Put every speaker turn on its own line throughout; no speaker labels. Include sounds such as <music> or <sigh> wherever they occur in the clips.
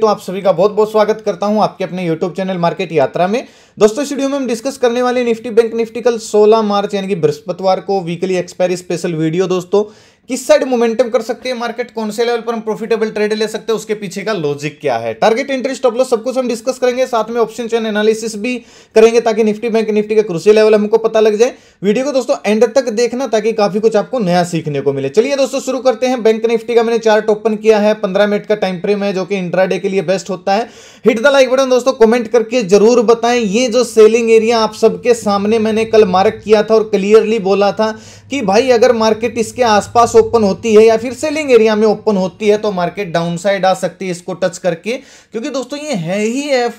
तो आप सभी का बहुत बहुत स्वागत करता हूं आपके अपने YouTube चैनल मार्केट यात्रा में दोस्तों इस वीडियो में हम डिस्कस करने वाले निफ्टी बैंक निफ्टी कल 16 मार्च यानी कि बृहस्पतिवार को वीकली एक्सपायरी स्पेशल वीडियो दोस्तों किस साइड मोमेंटम कर सकती है मार्केट कौन से लेवल पर हम प्रॉफिटेबल ट्रेड ले सकते हैं उसके पीछे का लॉजिक क्या है टारगेट एंट्री स्टॉप लॉस सब कुछ हम डिस्कस करेंगे साथ में ऑप्शन चैन एनालिसिस भी करेंगे ताकि निफ्टी बैंक निफ्टी का क्रूसी लेवल हमको पता लग जाए वीडियो को दोस्तों एंड तक देखना ताकि काफी कुछ आपको नया सीखने को मिले चलिए दोस्तों शुरू करते हैं बैंक निफ्टी का मैंने चार्ट ओपन किया है पंद्रह मिनट का टाइम फ्रेम है जो कि इंट्रा के लिए बेस्ट होता है हिट द लाइक बटन दोस्तों कमेंट करके जरूर बताएं ये जो सेलिंग एरिया आप सबके सामने मैंने कल मार्क किया था और क्लियरली बोला था कि भाई अगर मार्केट इसके आसपास ओपन होती है या फिर सेलिंग एरिया में ओपन होती है तो मार्केट डाउन साइड आ सकती है इसको टच करके क्योंकि दोस्तों ये है ही एफ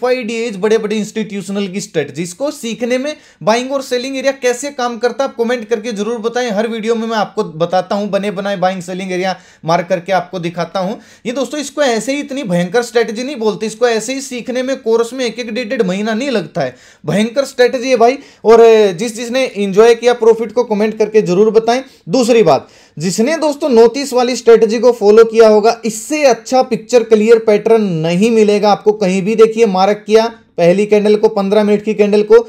बड़े बड़े इंस्टीट्यूशनल की स्ट्रेटजीज इसको सीखने में बाइंग और सेलिंग एरिया कैसे काम करता है आप कमेंट करके जरूर बताएं हर वीडियो में मैं आपको बताता हूं बने बनाए बाइंग सेलिंग एरिया मार्क करके आपको दिखाता हूं ये दोस्तों इसको ऐसे ही इतनी भयंकर स्ट्रेटजी नहीं बोलती इसको ऐसे ही सीखने में कोर्स में एक एक डेढ़ डेढ़ महीना नहीं लगता है भयंकर स्ट्रेटजी है भाई और जिस जिसने इंजॉय किया प्रॉफिट को कमेंट करके जरूर बताएं दूसरी बात जिसने इसने दोस्तों नोटिस वाली स्ट्रेटजी को फॉलो किया होगा इससे अच्छा पिक्चर क्लियर पैटर्न नहीं मिलेगा आपको कहीं भी देखिए मार्क किया पहली कैंडल को पंद्रह मिनट की कैंडल को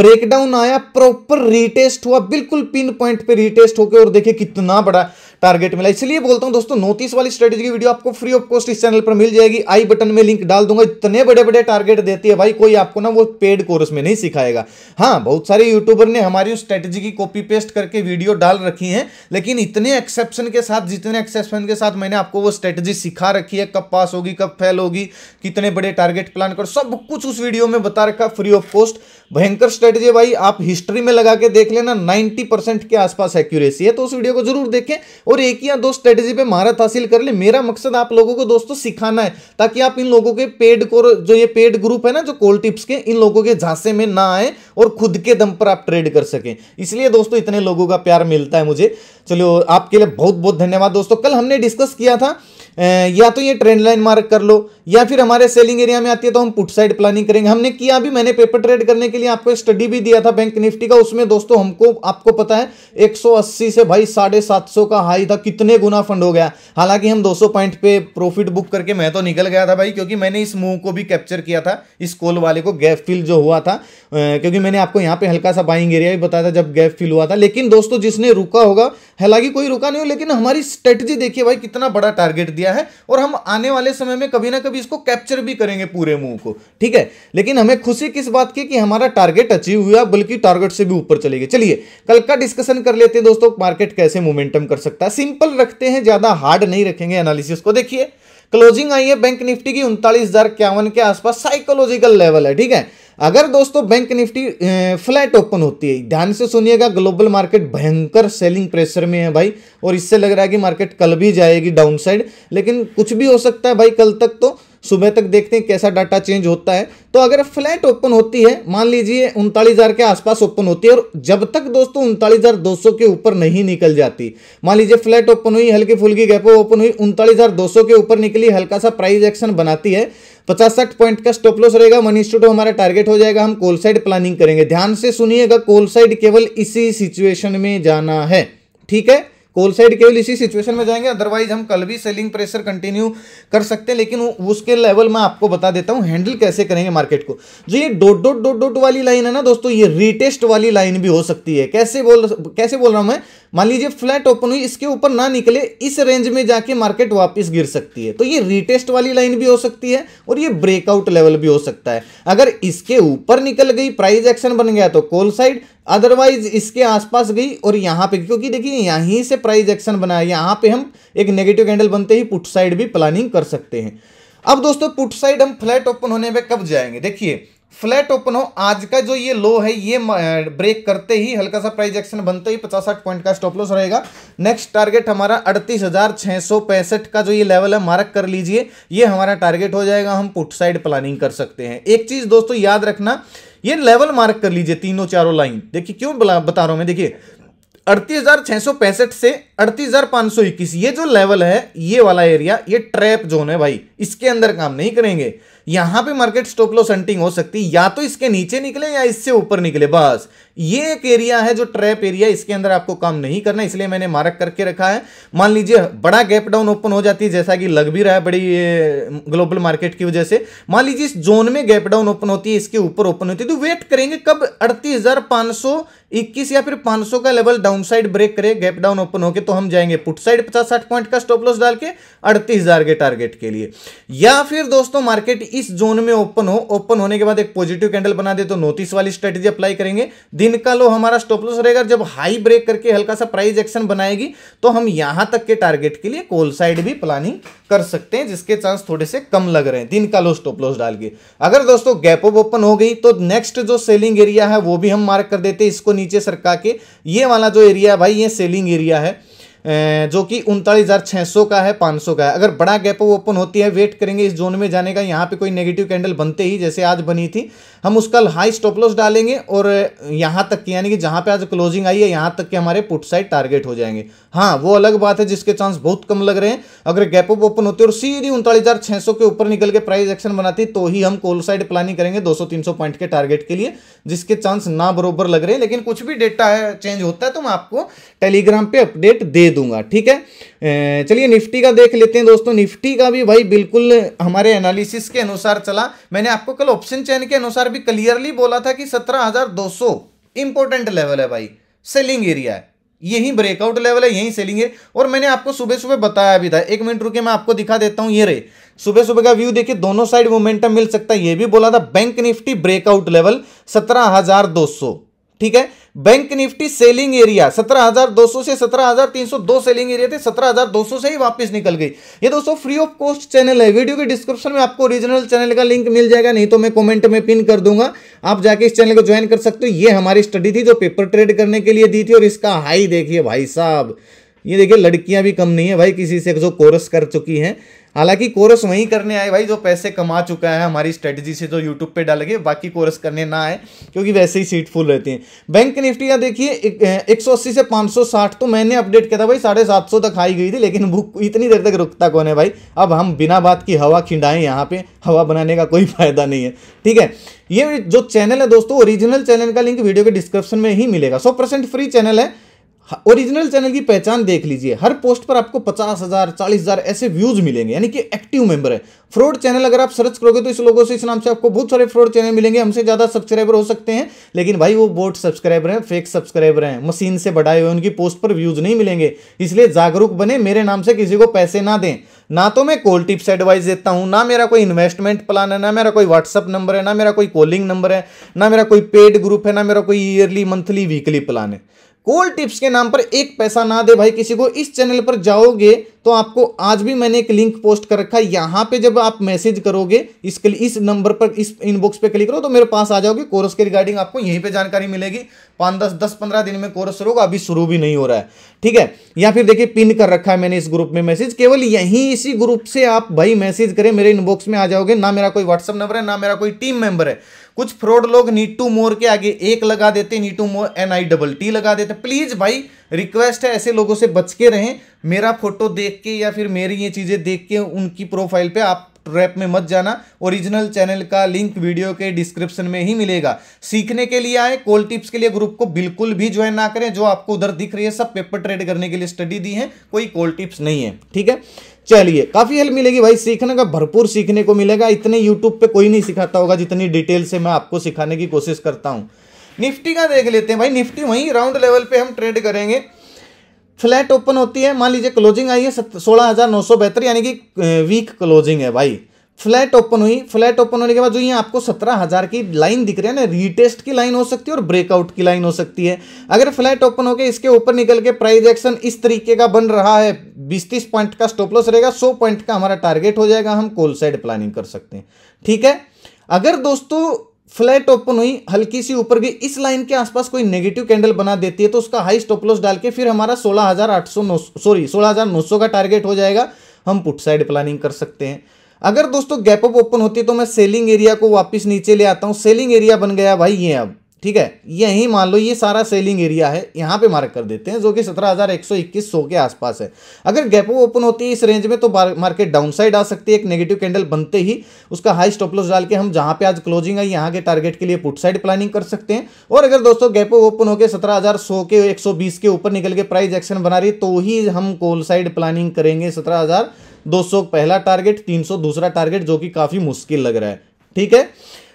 ब्रेकडाउन आया प्रॉपर रीटेस्ट हुआ बिल्कुल पिन पॉइंट पे रीटेस्ट होकर और देखिए कितना बड़ा टारगेट मिला इसलिए बोलता हूं दोस्तों नोटिस वाली स्ट्रेटेजी की वीडियो आपको फ्री ऑफ कॉस्ट इस चैनल पर मिल जाएगी आई बटन में लिंक डाल दूंगा इतने बड़े बड़े टारगेट देती है भाई कोई आपको ना वो पेड कोर्स में नहीं सिखाएगा हाँ बहुत सारे यूट्यूबर ने हमारी उस स्ट्रेटेजी की कॉपी पेस्ट करके वीडियो डाल रखी है लेकिन इतने एक्सेप्शन के साथ जितने एक्सेप्शन के साथ मैंने आपको वो स्ट्रेटेजी सिखा रखी है कब पास होगी कब फेल होगी कितने बड़े टारगेट प्लान कर सब कुछ उस वीडियो वीडियो में बता रखा फ्री ऑफ कॉस्ट भयंकर स्ट्रेटजी भाई आप हिस्ट्री में लगा के देख लेना 90 परसेंट के आसपास एक्यूरेसी है तो उस वीडियो को जरूर देखें और एक या दो स्ट्रेटजी पे महारत हासिल कर ले मेरा मकसद आप लोगों को दोस्तों सिखाना है ताकि आप इन लोगों के पेड को जो ये पेड ग्रुप है ना जो कोल टिप्स के इन लोगों के झांसे में ना आए और खुद के दम पर आप ट्रेड कर सके इसलिए दोस्तों इतने लोगों का प्यार मिलता है मुझे चलो आपके लिए बहुत बहुत धन्यवाद दोस्तों कल हमने डिस्कस किया था या तो ये ट्रेंड लाइन मार्क कर लो या फिर हमारे सेलिंग एरिया में आती है तो हम पुट साइड प्लानिंग करेंगे हमने किया भी मैंने पेपर ट्रेड करने के लिए आपको स्टडी भी दिया था बैंक निफ्टी का उसमें दोस्तों हमको आपको पता है 180 से भाई साढ़े सात सौ का हाई था कितने गुना फंड हो गया हालांकि हम 200 पॉइंट पे प्रॉफिट बुक करके मैं तो निकल गया था भाई क्योंकि मैंने इस मूव को भी कैप्चर किया था इस कॉल वाले को गैप फिल जो हुआ था क्योंकि मैंने आपको यहाँ पे हल्का सा बाइंग एरिया भी बताया था जब गैप फिल हुआ था लेकिन दोस्तों जिसने रुका होगा हालांकि कोई रुका नहीं हो लेकिन हमारी स्ट्रेटजी देखिए भाई कितना बड़ा टारगेट दिया लिया है और हम आने वाले समय में कभी ना कभी इसको कैप्चर भी करेंगे पूरे मुंह को ठीक है लेकिन हमें खुशी किस बात की कि हमारा टारगेट अचीव हुआ बल्कि टारगेट से भी ऊपर चले गए चलिए कल का डिस्कशन कर लेते हैं दोस्तों मार्केट कैसे मोमेंटम कर सकता है सिंपल रखते हैं ज्यादा हार्ड नहीं रखेंगे एनालिसिस को देखिए क्लोजिंग आई है बैंक निफ्टी की उनतालीस के आसपास साइकोलॉजिकल लेवल है ठीक है अगर दोस्तों बैंक निफ्टी फ्लैट ओपन होती है ध्यान से सुनिएगा ग्लोबल मार्केट भयंकर सेलिंग प्रेशर में है भाई और इससे लग रहा है कि मार्केट कल भी जाएगी डाउन साइड लेकिन कुछ भी हो सकता है भाई कल तक तो सुबह तक देखते हैं कैसा डाटा चेंज होता है तो अगर फ्लैट ओपन होती है मान लीजिए उनतालीस के आसपास ओपन होती है और जब तक दोस्तों उनतालीस के ऊपर नहीं निकल जाती मान लीजिए फ्लैट ओपन हुई हल्की फुल्की गैप ओपन हुई उनतालीस के ऊपर निकली हल्का सा प्राइस एक्शन बनाती है पचास साठ पॉइंट का स्टॉप लॉस रहेगा मनी स्टूडो हमारा टारगेट हो जाएगा हम कोल साइड प्लानिंग करेंगे ध्यान से सुनिएगा कोल साइड केवल इसी सिचुएशन में जाना है ठीक है कोल साइड केवल इसी सिचुएशन में जाएंगे अदरवाइज हम कल भी सेलिंग प्रेशर कंटिन्यू कर सकते हैं लेकिन उसके लेवल मैं आपको बता देता हूं हैंडल कैसे करेंगे मार्केट को जो ये डोट डोट डोट डोट वाली लाइन है ना दोस्तों ये रीटेस्ट वाली लाइन भी हो सकती है कैसे बोल कैसे बोल रहा हूं मैं मान लीजिए फ्लैट ओपन हुई इसके ऊपर ना निकले इस रेंज में जाके मार्केट वापस गिर सकती है तो ये रीटेस्ट वाली लाइन भी हो सकती है और ये ब्रेकआउट लेवल भी हो सकता है अगर इसके ऊपर निकल गई प्राइस एक्शन बन गया तो कोल साइड अदरवाइज इसके आसपास गई और यहाँ पे क्योंकि देखिए यहीं से प्राइज एक्शन बना है यहाँ पे हम एक नेगेटिव कैंडल बनते ही पुट साइड भी प्लानिंग कर सकते हैं अब दोस्तों पुट साइड हम फ्लैट ओपन होने में कब जाएंगे देखिए फ्लैट ओपन हो आज का जो ये लो है ये ब्रेक करते ही हल्का सा प्राइज एक्शन बनते ही पचास साठ पॉइंट का स्टॉप लॉस रहेगा नेक्स्ट टारगेट हमारा अड़तीस हजार छह सौ पैंसठ का जो ये लेवल है मार्क कर लीजिए ये हमारा टारगेट हो जाएगा हम पुट साइड प्लानिंग कर सकते हैं एक चीज़ दोस्तों याद रखना ये लेवल मार्क कर लीजिए तीनों चारों लाइन देखिए क्यों बता रहा हूं मैं देखिए अड़तीस से अड़तीस ये जो लेवल है ये वाला एरिया ये ट्रैप जोन है भाई इसके अंदर काम नहीं करेंगे यहां पे मार्केट स्टॉप लॉस हंटिंग हो सकती या तो इसके नीचे निकले या इससे ऊपर निकले बस ये एक एरिया है जो ट्रैप एरिया इसके अंदर आपको काम नहीं करना इसलिए मैंने मार्क करके रखा है मान लीजिए बड़ा गैप डाउन ओपन हो जाती है जैसा कि लग भी रहा है बड़ी ग्लोबल मार्केट की वजह से मान लीजिए इस जोन में गैप डाउन ओपन होती है इसके ऊपर ओपन होती है तो वेट करेंगे कब अड़तीस या फिर पांच का level down downside break करे गैप डाउन ओपन होके तो हम जाएंगे पुट साइड पचास साठ पॉइंट का स्टॉप लॉस डाल के अड़तीस हजार के टारगेट के लिए या फिर दोस्तों मार्केट इस जोन में ओपन हो ओपन होने के बाद एक पॉजिटिव कैंडल बना दे तो नोटिस वाली स्ट्रेटेजी अप्लाई करेंगे दिन का लो हमारा स्टॉप लॉस रहेगा जब हाई ब्रेक करके हल्का सा प्राइस एक्शन बनाएगी तो हम यहां तक के टारगेट के लिए कोल साइड भी प्लानिंग कर सकते हैं जिसके चांस थोड़े से कम लग रहे हैं दिन का लो स्टॉप लॉस डाल के अगर दोस्तों गैप ऑफ ओपन हो गई तो नेक्स्ट जो सेलिंग एरिया है वो भी हम मार्क कर देते हैं इसको नीचे सरका के ये वाला जो एरिया भाई ये सेलिंग एरिया है जो कि उनतालीस का है 500 का है अगर बड़ा गैप ओपन होती है वेट करेंगे इस जोन में जाने का यहाँ पे कोई नेगेटिव कैंडल बनते ही जैसे आज बनी थी हम उसका हाई स्टॉप लॉस डालेंगे और यहाँ तक की यानी कि जहाँ पे आज क्लोजिंग आई है यहाँ तक के हमारे पुट साइड टारगेट हो जाएंगे हाँ वो अलग बात है जिसके चांस बहुत कम लग रहे हैं अगर गैप अप ओपन होती है और सीधी उनतालीस के ऊपर निकल के प्राइस एक्शन बनाती तो ही हम कोल साइड प्लानिंग करेंगे दो सौ पॉइंट के टारगेट के लिए जिसके चांस ना बरोबर लग रहे हैं लेकिन कुछ भी डेटा है चेंज होता है तो मैं आपको टेलीग्राम पर अपडेट दे दूंगा ठीक है चलिए निफ्टी का देख लेते हैं दोस्तों निफ्टी का भी भाई बिल्कुल हमारे एनालिसिस के अनुसार चला मैंने आपको कल ऑप्शन चैन के अनुसार भी क्लियरली बोला था कि सत्रह हजार दो सौ इंपॉर्टेंट लेवल है भाई सेलिंग एरिया है यही ब्रेकआउट लेवल है यही सेलिंग है और मैंने आपको सुबह सुबह बताया भी था एक मिनट रुके मैं आपको दिखा देता हूं ये रे सुबह सुबह का व्यू देखिए दोनों साइड मोमेंटम मिल सकता है ये भी बोला था बैंक निफ्टी ब्रेकआउट लेवल सत्रह हजार दो सौ ठीक है बैंक निफ्टी सेलिंग एरिया 17,200 से 17,302 सेलिंग एरिया थे 17,200 से ही वापस निकल गई ये दोस्तों फ्री ऑफ कॉस्ट चैनल है वीडियो के डिस्क्रिप्शन में आपको ओरिजिनल चैनल का लिंक मिल जाएगा नहीं तो मैं कमेंट में पिन कर दूंगा आप जाके इस चैनल को ज्वाइन कर सकते हो ये हमारी स्टडी थी जो पेपर ट्रेड करने के लिए दी थी और इसका हाई देखिए भाई साहब ये देखिए लड़कियां भी कम नहीं है भाई किसी से जो कोर्स कर चुकी हैं हालांकि कोर्स वहीं करने आए भाई जो पैसे कमा चुका है हमारी स्ट्रेटजी से जो यूट्यूब पे डालेंगे बाकी कोर्स करने ना आए क्योंकि वैसे ही सीट फुल रहती है बैंक निफ्टी का देखिए एक सौ अस्सी से पाँच सौ साठ तो मैंने अपडेट किया था भाई साढ़े सात सौ तक आई गई थी लेकिन बुक इतनी देर तक रुकता कौन है भाई अब हम बिना बात की हवा खिंडाएं यहाँ पे हवा बनाने का कोई फायदा नहीं है ठीक है ये जो चैनल है दोस्तों ओरिजिनल चैनल का लिंक वीडियो के डिस्क्रिप्शन में ही मिलेगा सौ परसेंट फ्री चैनल है ओरिजिनल हाँ, चैनल की पहचान देख लीजिए हर पोस्ट पर आपको पचास हजार चालीस हजार ऐसे व्यूज मिलेंगे यानी कि एक्टिव मेंबर है फ्रॉड चैनल अगर आप सर्च करोगे तो इस लोगों से इस नाम से आपको बहुत सारे फ्रॉड चैनल मिलेंगे हमसे ज्यादा सब्सक्राइबर हो सकते हैं लेकिन भाई वो बोट सब्सक्राइबर हैं फेक सब्सक्राइबर हैं मशीन से बढ़ाए हुए उनकी पोस्ट पर व्यूज नहीं मिलेंगे इसलिए जागरूक बने मेरे नाम से किसी को पैसे ना दें ना तो मैं कॉल टिप्स एडवाइस देता हूँ ना मेरा कोई इन्वेस्टमेंट प्लान है ना मेरा कोई व्हाट्सअप नंबर है ना मेरा कोई कॉलिंग नंबर है ना मेरा कोई पेड ग्रुप है ना मेरा कोई ईयरली मंथली वीकली प्लान है कोल टिप्स के नाम पर एक पैसा ना दे भाई किसी को इस चैनल पर जाओगे तो आपको आज भी मैंने एक लिंक पोस्ट कर रखा है यहाँ पे जब आप मैसेज करोगे इस इस नंबर पर इस इनबॉक्स पे क्लिक करो तो मेरे पास आ जाओगे कोर्स के रिगार्डिंग आपको यहीं पे जानकारी मिलेगी पाँच दस दस पंद्रह दिन में कोर्स शुरू होगा अभी शुरू भी नहीं हो रहा है ठीक है या फिर देखिए पिन कर रखा है मैंने इस ग्रुप में मैसेज केवल यहीं इसी ग्रुप से आप भाई मैसेज करें मेरे इनबॉक्स में आ जाओगे ना मेरा कोई व्हाट्सअप नंबर है ना मेरा कोई टीम मेंबर है कुछ फ्रॉड लोग नीटू मोर के आगे एक लगा देते नीटू मोर एन आई डबल टी लगा देते प्लीज भाई रिक्वेस्ट है ऐसे लोगों से बच के रहें मेरा फोटो देख देख के या फिर मेरी ये चीज़ें देख के उनकी प्रोफाइल पे आप ट्रैप में मत जाना ओरिजिनल चैनल का लिंक वीडियो के डिस्क्रिप्शन में ही मिलेगा सीखने के लिए आए कोल टिप्स के लिए ग्रुप को बिल्कुल भी ज्वाइन ना करें जो आपको उधर दिख रही है सब पेपर ट्रेड करने के लिए स्टडी दी है कोई कोल टिप्स नहीं है ठीक है चलिए काफ़ी हेल्प मिलेगी भाई सीखने का भरपूर सीखने को मिलेगा इतने यूट्यूब पर कोई नहीं सिखाता होगा जितनी डिटेल से मैं आपको सिखाने की कोशिश करता हूँ निफ्टी का देख लेते हैं भाई निफ्टी वहीं राउंड लेवल पे हम ट्रेड करेंगे फ्लैट ओपन होती है मान लीजिए क्लोजिंग आई है सोलह हज़ार नौ सौ बेहतर यानी कि वीक क्लोजिंग है भाई फ्लैट ओपन हुई फ्लैट ओपन होने के बाद जो ये आपको सत्रह हज़ार की लाइन दिख रही है ना रीटेस्ट की लाइन हो सकती है और ब्रेकआउट की लाइन हो सकती है अगर फ्लैट ओपन होकर इसके ऊपर निकल के प्राइस एक्शन इस तरीके का बन रहा है बीस तीस पॉइंट का स्टॉप लॉस रहेगा सौ पॉइंट का हमारा टारगेट हो जाएगा हम कोल साइड प्लानिंग कर सकते हैं ठीक है अगर दोस्तों फ्लैट ओपन हुई हल्की सी ऊपर गई इस लाइन के आसपास कोई नेगेटिव कैंडल बना देती है तो उसका हाई स्टॉप लॉस डाल के फिर हमारा 16,800 सॉरी सौ का टारगेट हो जाएगा हम पुट साइड प्लानिंग कर सकते हैं अगर दोस्तों गैप अप ओपन होती है तो मैं सेलिंग एरिया को वापस नीचे ले आता हूँ सेलिंग एरिया बन गया भाई ये अब ठीक है यही मान लो ये सारा सेलिंग एरिया है यहाँ पे मार्क कर देते हैं जो कि सत्रह हज़ार एक सौ इक्कीस सौ के आसपास है अगर गैपो ओपन होती है इस रेंज में तो मार्केट डाउनसाइड आ सकती है एक नेगेटिव कैंडल बनते ही उसका हाई स्टॉप लॉस डाल के हम जहाँ पे आज क्लोजिंग है यहाँ के टारगेट के लिए पुट साइड प्लानिंग कर सकते हैं और अगर दोस्तों गैपो ओपन होकर सत्रह हज़ार सौ के एक सौ बीस के ऊपर निकल के प्राइज एक्शन बना रही तो ही हम कोल साइड प्लानिंग करेंगे सत्रह हज़ार दो सौ पहला टारगेट तीन सौ दूसरा टारगेट जो कि काफ़ी मुश्किल लग रहा है ठीक है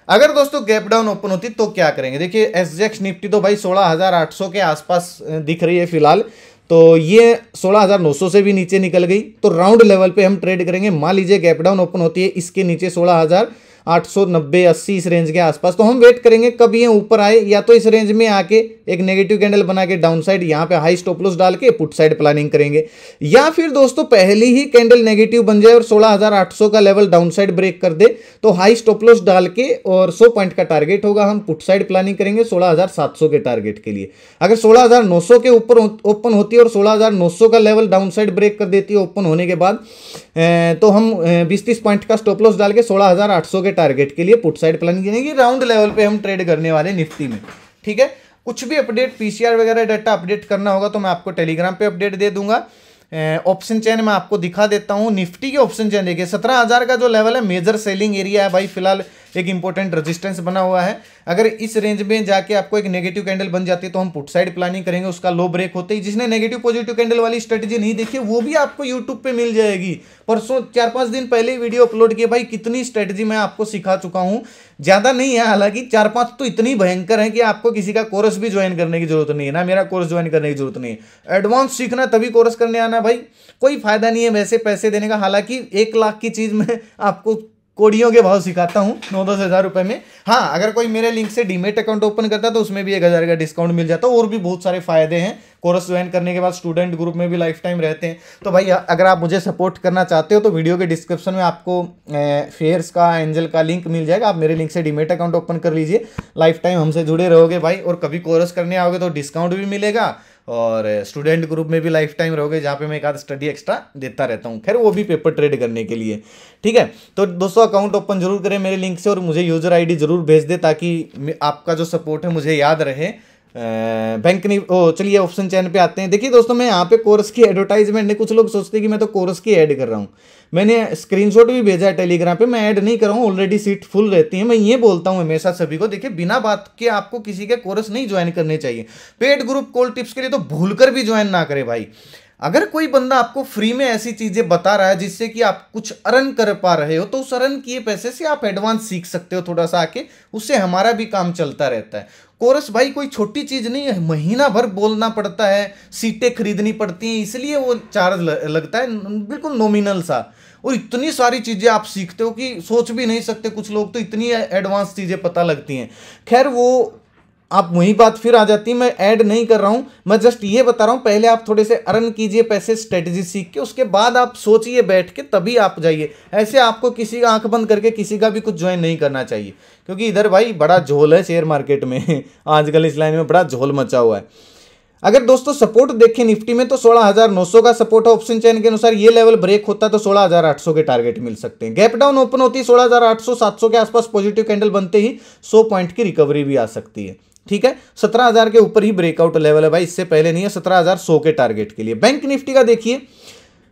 अगर दोस्तों गैप डाउन ओपन होती तो क्या करेंगे देखिए एस निफ्टी तो भाई 16,800 के आसपास दिख रही है फिलहाल तो ये 16,900 से भी नीचे निकल गई तो राउंड लेवल पे हम ट्रेड करेंगे मान लीजिए गैप डाउन ओपन होती है इसके नीचे हजार आठ सौ नब्बे अस्सी इस रेंज के आसपास तो हम वेट करेंगे कब ये ऊपर आए या तो इस रेंज में आके एक नेगेटिव कैंडल बना के डाउन साइड यहाँ पे हाई स्टॉप लॉस डाल के पुट साइड प्लानिंग करेंगे या फिर दोस्तों पहले ही कैंडल नेगेटिव बन जाए और 16,800 का लेवल डाउन साइड ब्रेक कर दे तो हाई स्टॉप लॉस डाल के और 100 पॉइंट का टारगेट होगा हम पुट साइड प्लानिंग करेंगे 16,700 के टारगेट के लिए अगर 16,900 के ऊपर ओपन होती है और 16,900 का लेवल डाउन साइड ब्रेक कर देती है ओपन होने के बाद तो हम बीस तीस पॉइंट का स्टॉप लॉस डाल के सोलह के टारगेट के लिए पुट साइड प्लान यानी राउंड लेवल पे हम ट्रेड करने वाले निफ्टी में ठीक है कुछ भी अपडेट पीसीआर वगैरह डाटा अपडेट करना होगा तो मैं आपको टेलीग्राम पे अपडेट दे दूंगा ऑप्शन चैन मैं आपको दिखा देता हूँ निफ्टी के ऑप्शन चैन देखिए सत्रह का जो लेवल है मेजर सेलिंग एरिया है भाई फिलहाल एक इंपॉर्टेंट रजिस्टेंस बना हुआ है अगर इस रेंज में जाके आपको एक नेगेटिव कैंडल बन जाती है तो हम पुट साइड प्लानिंग करेंगे उसका लो ब्रेक होते ही जिसने नेगेटिव पॉजिटिव कैंडल वाली स्ट्रेटेजी नहीं देखी वो भी आपको यूट्यूब पर मिल जाएगी परसों चार पांच दिन पहले वीडियो अपलोड किए भाई कितनी स्ट्रेटेजी मैं आपको सिखा चुका हूं ज़्यादा नहीं है हालांकि चार पांच तो इतनी भयंकर है कि आपको किसी का कोर्स भी ज्वाइन करने की जरूरत नहीं है ना मेरा कोर्स ज्वाइन करने की जरूरत नहीं है एडवांस सीखना तभी कोर्स करने आना भाई कोई फायदा नहीं है वैसे पैसे देने का हालांकि एक लाख की चीज़ में आपको कोडियों के भाव सिखाता हूँ नौ दस हज़ार रुपये में हाँ अगर कोई मेरे लिंक से डीमेट अकाउंट ओपन करता है तो उसमें भी एक हज़ार का डिस्काउंट मिल जाता है और भी बहुत सारे फायदे हैं कोर्स ज्वाइन करने के बाद स्टूडेंट ग्रुप में भी लाइफ टाइम रहते हैं तो भाई अगर आप मुझे सपोर्ट करना चाहते हो तो वीडियो के डिस्क्रिप्शन में आपको फेयर्स का एंजल का लिंक मिल जाएगा आप मेरे लिंक से डीमेट अकाउंट ओपन कर लीजिए लाइफ टाइम हमसे जुड़े रहोगे भाई और कभी कोर्स करने आओगे तो डिस्काउंट भी मिलेगा और स्टूडेंट eh, ग्रुप में भी लाइफ टाइम रहोगे जहाँ पे मैं एक आध स्टडी एक्स्ट्रा देता रहता हूँ खैर वो भी पेपर ट्रेड करने के लिए ठीक है तो दोस्तों अकाउंट ओपन जरूर करें मेरे लिंक से और मुझे यूज़र आईडी जरूर भेज दे ताकि आपका जो सपोर्ट है मुझे याद रहे बैंक नहीं ओ चलिए ऑप्शन चैन पे आते हैं देखिए दोस्तों मैं यहाँ पे कोर्स की एडवर्टाइजमेंट नहीं कुछ लोग सोचते हैं कि मैं तो कोर्स की ऐड कर रहा हूँ मैंने स्क्रीनशॉट भी भेजा है टेलीग्राम पे मैं ऐड नहीं कर रहा हूँ ऑलरेडी सीट फुल रहती है मैं ये बोलता हूँ हमेशा सभी को देखिए बिना बात के आपको किसी के कोर्स नहीं ज्वाइन करने चाहिए पेड ग्रुप कॉल टिप्स के लिए तो भूल कर भी ज्वाइन ना करे भाई अगर कोई बंदा आपको फ्री में ऐसी चीजें बता रहा है जिससे कि आप कुछ अर्न कर पा रहे हो तो उस अर्न किए पैसे से आप एडवांस सीख सकते हो थोड़ा सा आके उससे हमारा भी काम चलता रहता है कोरस भाई कोई छोटी चीज़ नहीं है महीना भर बोलना पड़ता है सीटें खरीदनी पड़ती हैं इसलिए वो चार्ज लगता है बिल्कुल नॉमिनल सा और इतनी सारी चीज़ें आप सीखते हो कि सोच भी नहीं सकते कुछ लोग तो इतनी एडवांस चीज़ें पता लगती हैं खैर वो आप वही बात फिर आ जाती है मैं ऐड नहीं कर रहा हूं मैं जस्ट ये बता रहा हूं पहले आप थोड़े से अर्न कीजिए पैसे स्ट्रेटजी सीख के उसके बाद आप सोचिए बैठ के तभी आप जाइए ऐसे आपको किसी का आंख बंद करके किसी का भी कुछ ज्वाइन नहीं करना चाहिए क्योंकि इधर भाई बड़ा झोल है शेयर मार्केट में <laughs> आजकल इस लाइन में बड़ा झोल मचा हुआ है अगर दोस्तों सपोर्ट देखें निफ्टी में तो 16,900 का सपोर्ट है ऑप्शन चैन के अनुसार ये लेवल ब्रेक होता है तो 16,800 के टारगेट मिल सकते हैं गैप डाउन ओपन होती है 16,800 700 के आसपास पॉजिटिव कैंडल बनते ही 100 पॉइंट की रिकवरी भी आ सकती है ठीक है सत्रह हजार के ऊपर ही ब्रेकआउट लेवल है भाई इससे पहले नहीं है सत्रह हजार सौ के टारगेट के लिए बैंक निफ्टी का देखिए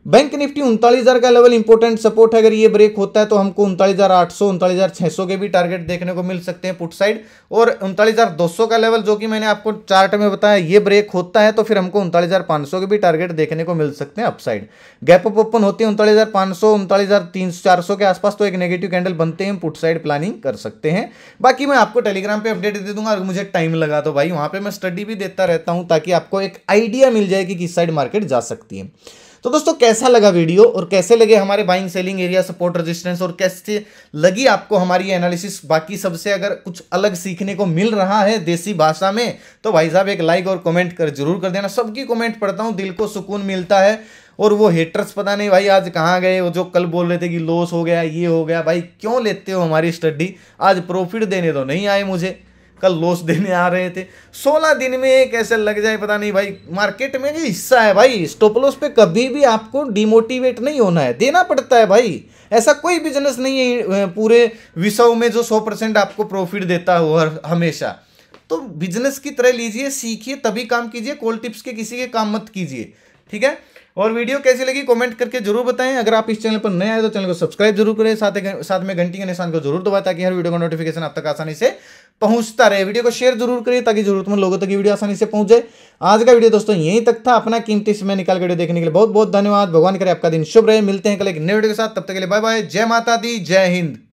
बैंक निफ्टी उनतालीस हज़ार का लेवल इंपॉर्टेंट सपोर्ट है अगर ये ब्रेक होता है तो हमको उनतालीस हज़ार आठ सौ उनतालीस हज़ार सौ के भी टारगेट देखने को मिल सकते हैं पुट साइड और उनतालीस हज़ार दो सौ का लेवल जो कि मैंने आपको चार्ट में बताया ये ब्रेक होता है तो फिर हमको उनतालीस हज़ार सौ के भी टारगेट देखने को मिल सकते हैं अपसाइड गैप अप ओपन होती है उनतालीस हज़ार पांच सौ उनतालीस हज़ार तीन सौ चार सौ के आसपास तो एक नेगेटिव कैंडल बनते हैं पुट साइड प्लानिंग कर सकते हैं बाकी मैं आपको टेलीग्राम पर अपडेट दे दूंगा अगर मुझे टाइम लगा तो भाई वहां पर मैं स्टडी भी देता रहता हूँ ताकि आपको एक आइडिया मिल जाए कि किस साइड मार्केट जा सकती है तो दोस्तों कैसा लगा वीडियो और कैसे लगे हमारे buying selling area support resistance और कैसे लगी आपको हमारी एनालिसिस बाकी सबसे अगर कुछ अलग सीखने को मिल रहा है देसी भाषा में तो भाई साहब एक लाइक और कमेंट कर जरूर कर देना सबकी कमेंट पढ़ता हूँ दिल को सुकून मिलता है और वो हेटर्स पता नहीं भाई आज कहाँ गए वो जो कल बोल रहे थे कि लॉस हो गया ये हो गया भाई क्यों लेते हो हमारी स्टडी आज प्रॉफिट देने तो नहीं आए मुझे कल लॉस देने आ रहे थे सोलह दिन में कैसे लग जाए पता नहीं भाई मार्केट में ये हिस्सा है भाई स्टॉप लॉस पे कभी भी आपको डिमोटिवेट नहीं होना है देना पड़ता है भाई ऐसा कोई बिजनेस नहीं है पूरे विश्व में जो सौ परसेंट आपको प्रॉफिट देता हो हर हमेशा तो बिजनेस की तरह लीजिए सीखिए तभी काम कीजिए कोल टिप्स के किसी के काम मत कीजिए ठीक है और वीडियो कैसी लगी कमेंट करके जरूर बताएं अगर आप इस चैनल पर नए आए तो चैनल को सब्सक्राइब जरूर करें साथ साथ में घंटी के निशान को जरूर दबाए ताकि हर वीडियो का नोटिफिकेशन आप तक आसानी से पहुंचता रहे वीडियो को शेयर जरूर करिए ताकि जरूरतमंद लोगों तक ये वीडियो आसानी से पहुंच जाए आज का वीडियो दोस्तों यहीं तक था अपना कीमती समय निकाल वीडियो देखने के लिए बहुत बहुत धन्यवाद भगवान करे आपका दिन शुभ रहे मिलते हैं कल एक नए वीडियो के साथ तब तक के लिए बाय बाय जय माता दी जय हिंद